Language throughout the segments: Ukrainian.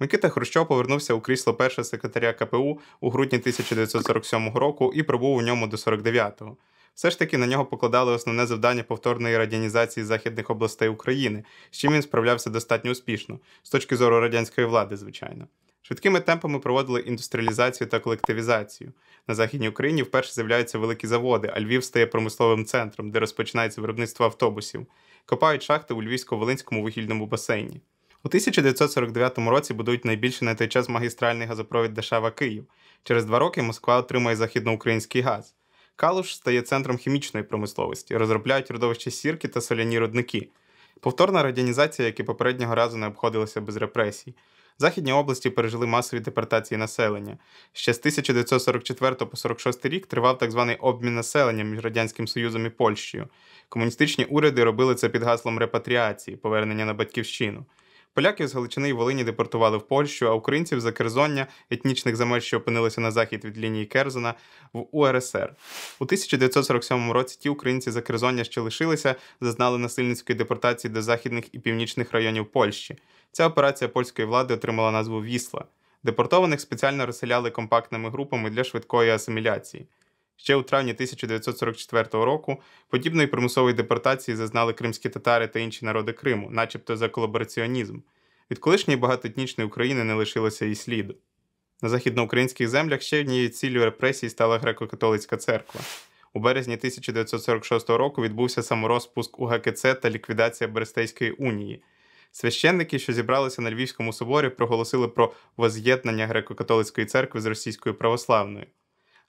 Микита Хрущов повернувся у крісло першого секретаря КПУ у грудні 1947 року і пробув у ньому до 49-го. Все ж таки на нього покладали основне завдання повторної радянізації західних областей України, з чим він справлявся достатньо успішно, з точки зору радянської влади, звичайно. Швидкими темпами проводили індустріалізацію та колективізацію. На західній Україні вперше з'являються великі заводи, а Львів стає промисловим центром, де розпочинається виробництво автобусів. Копають шахти у Львівсько-Волинському вугільному басейні. У 1949 році будують найбільший на той час магістральний газопровід Дешава Київ. Через два роки Москва отримає західноукраїнський газ. Калуш стає центром хімічної промисловості, розробляють родовища сірки та соляні рудники. Повторна радянізація, як і попереднього разу не обходилася без репресій. Західні області пережили масові депортації населення. Ще з 1944 по 46 рік тривав так званий обмін населення між Радянським Союзом і Польщею. Комуністичні уряди робили це під гаслом репатріації, повернення на батьківщину. Поляків з Галичини і Волині депортували в Польщу, а українців за керзоння етнічних земель, що опинилися на захід від лінії Керзона, в УРСР. У 1947 році ті українці за керзоння, що лишилися, зазнали насильницької депортації до західних і північних районів Польщі. Ця операція польської влади отримала назву Вісла. Депортованих спеціально розселяли компактними групами для швидкої асиміляції. Ще у травні 1944 року подібної примусової депортації зазнали кримські татари та інші народи Криму, начебто за колабораціонізм. Від колишньої багатоетнічної України не лишилося і сліду. На західноукраїнських землях ще однією ціллю репресій стала греко-католицька церква. У березні 1946 року відбувся саморозпуск УГКЦ та ліквідація Берестейської унії. Священники, що зібралися на Львівському соборі, проголосили про воз'єднання греко-католицької церкви з російською православною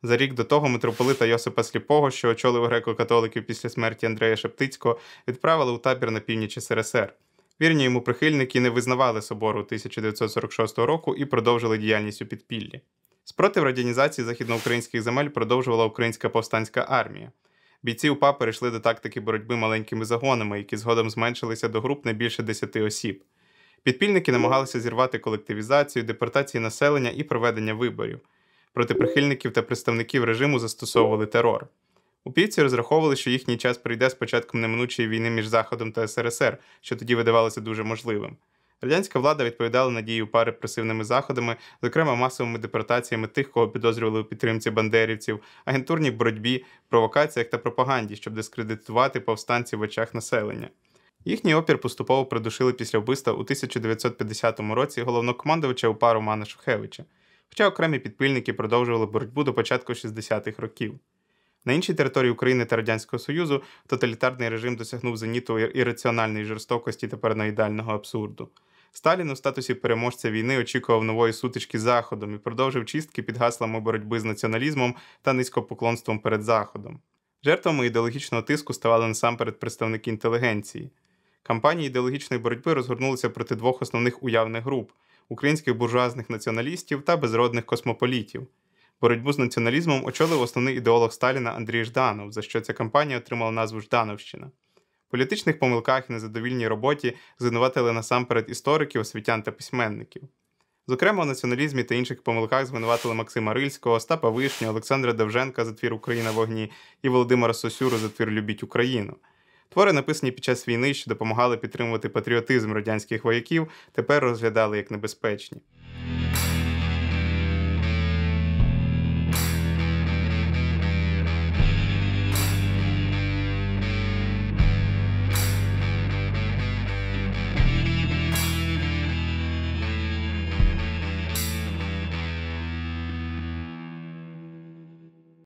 за рік до того митрополита Йосипа Сліпого, що очолив греко-католиків після смерті Андрея Шептицького, відправили у табір на північ СРСР. Вірні йому прихильники не визнавали собору 1946 року і продовжили діяльність у підпіллі. Спротив радянізації західноукраїнських земель продовжувала Українська повстанська армія. Бійці УПА перейшли до тактики боротьби маленькими загонами, які згодом зменшилися до груп не більше 10 осіб. Підпільники намагалися зірвати колективізацію, депортації населення і проведення виборів проти прихильників та представників режиму застосовували терор. У Упівці розраховували, що їхній час прийде з початком неминучої війни між Заходом та СРСР, що тоді видавалося дуже можливим. Радянська влада відповідала на дії УПА репресивними заходами, зокрема масовими депортаціями тих, кого підозрювали у підтримці бандерівців, агентурній боротьбі, провокаціях та пропаганді, щоб дискредитувати повстанців в очах населення. Їхній опір поступово придушили після вбивства у 1950 році головнокомандувача УПА Романа Шухевича хоча окремі підпільники продовжували боротьбу до початку 60-х років. На іншій території України та Радянського Союзу тоталітарний режим досягнув зеніту ірраціональної жорстокості та параноїдального абсурду. Сталін у статусі переможця війни очікував нової сутички з Заходом і продовжив чистки під гаслами боротьби з націоналізмом та низькопоклонством перед Заходом. Жертвами ідеологічного тиску ставали насамперед представники інтелігенції. Кампанії ідеологічної боротьби розгорнулися проти двох основних уявних груп українських буржуазних націоналістів та безродних космополітів. Боротьбу з націоналізмом очолив основний ідеолог Сталіна Андрій Жданов, за що ця кампанія отримала назву Ждановщина. політичних помилках і незадовільній роботі звинуватили насамперед істориків, освітян та письменників. Зокрема, у націоналізмі та інших помилках звинуватили Максима Рильського, Остапа Вишню, Олександра Довженка за твір Україна в огні і Володимира Сосюру за твір Любіть Україну. Твори, написані під час війни, що допомагали підтримувати патріотизм радянських вояків, тепер розглядали як небезпечні.